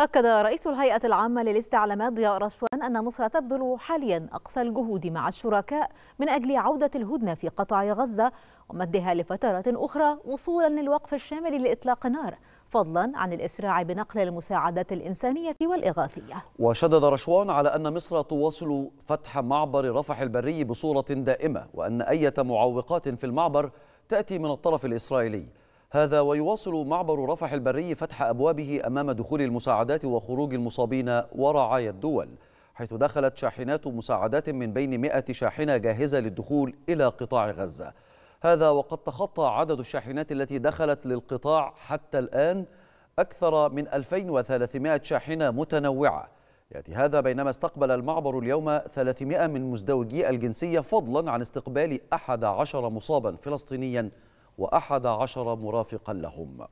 أكد رئيس الهيئة العامة للاستعلامات ضياء رشوان أن مصر تبذل حاليا أقصى الجهود مع الشركاء من أجل عودة الهدنة في قطاع غزة ومدها لفترة أخرى وصولا للوقف الشامل لإطلاق النار فضلا عن الإسراع بنقل المساعدات الإنسانية والإغاثية وشدد رشوان على أن مصر تواصل فتح معبر رفح البري بصورة دائمة وأن أية معوقات في المعبر تأتي من الطرف الإسرائيلي هذا ويواصل معبر رفح البري فتح أبوابه أمام دخول المساعدات وخروج المصابين ورعايا الدول حيث دخلت شاحنات مساعدات من بين 100 شاحنة جاهزة للدخول إلى قطاع غزة هذا وقد تخطى عدد الشاحنات التي دخلت للقطاع حتى الآن أكثر من 2300 شاحنة متنوعة يأتي هذا بينما استقبل المعبر اليوم 300 من مزدوجي الجنسية فضلا عن استقبال 11 مصابا فلسطينيا وأحد عشر مرافقا لهم